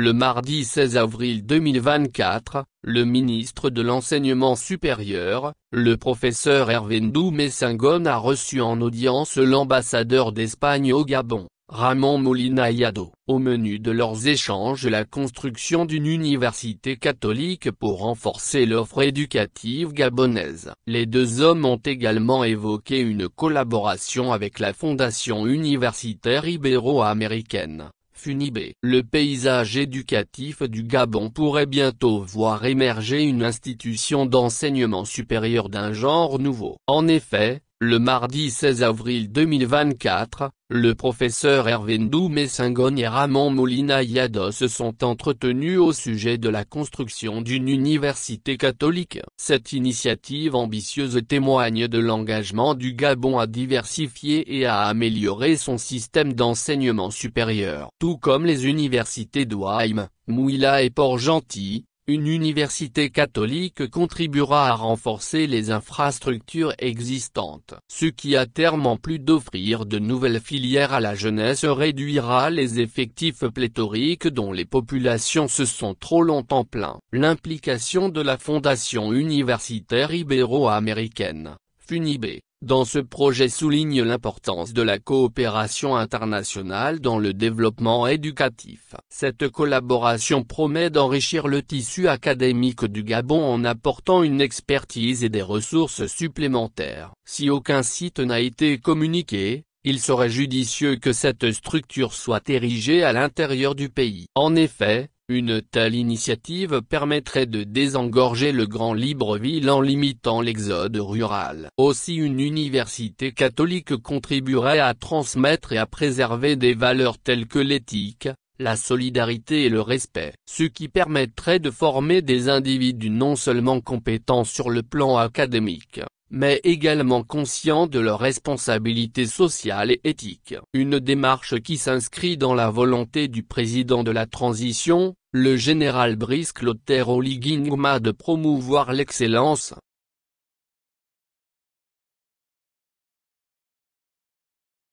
Le mardi 16 avril 2024, le ministre de l'Enseignement supérieur, le professeur Hervé Ndoumé a reçu en audience l'ambassadeur d'Espagne au Gabon, Ramon Molina Yado. Au menu de leurs échanges la construction d'une université catholique pour renforcer l'offre éducative gabonaise. Les deux hommes ont également évoqué une collaboration avec la Fondation universitaire ibéro-américaine. Le paysage éducatif du Gabon pourrait bientôt voir émerger une institution d'enseignement supérieur d'un genre nouveau. En effet, le mardi 16 avril 2024, le professeur Hervé Dou Messingon et Ramon Molina Yados se sont entretenus au sujet de la construction d'une université catholique. Cette initiative ambitieuse témoigne de l'engagement du Gabon à diversifier et à améliorer son système d'enseignement supérieur. Tout comme les universités d'Ouaim, Mouila et Port-Gentil, une université catholique contribuera à renforcer les infrastructures existantes. Ce qui a terme en plus d'offrir de nouvelles filières à la jeunesse réduira les effectifs pléthoriques dont les populations se sont trop longtemps plaints. L'implication de la Fondation universitaire ibéro-américaine, FUNIBÉ dans ce projet souligne l'importance de la coopération internationale dans le développement éducatif. Cette collaboration promet d'enrichir le tissu académique du Gabon en apportant une expertise et des ressources supplémentaires. Si aucun site n'a été communiqué, il serait judicieux que cette structure soit érigée à l'intérieur du pays. En effet, une telle initiative permettrait de désengorger le Grand Libreville en limitant l'exode rural. Aussi une université catholique contribuerait à transmettre et à préserver des valeurs telles que l'éthique, la solidarité et le respect, ce qui permettrait de former des individus non seulement compétents sur le plan académique, mais également conscients de leurs responsabilités sociales et éthiques. Une démarche qui s'inscrit dans la volonté du président de la transition, le général Brice Clotaire Oligingma de promouvoir l'excellence,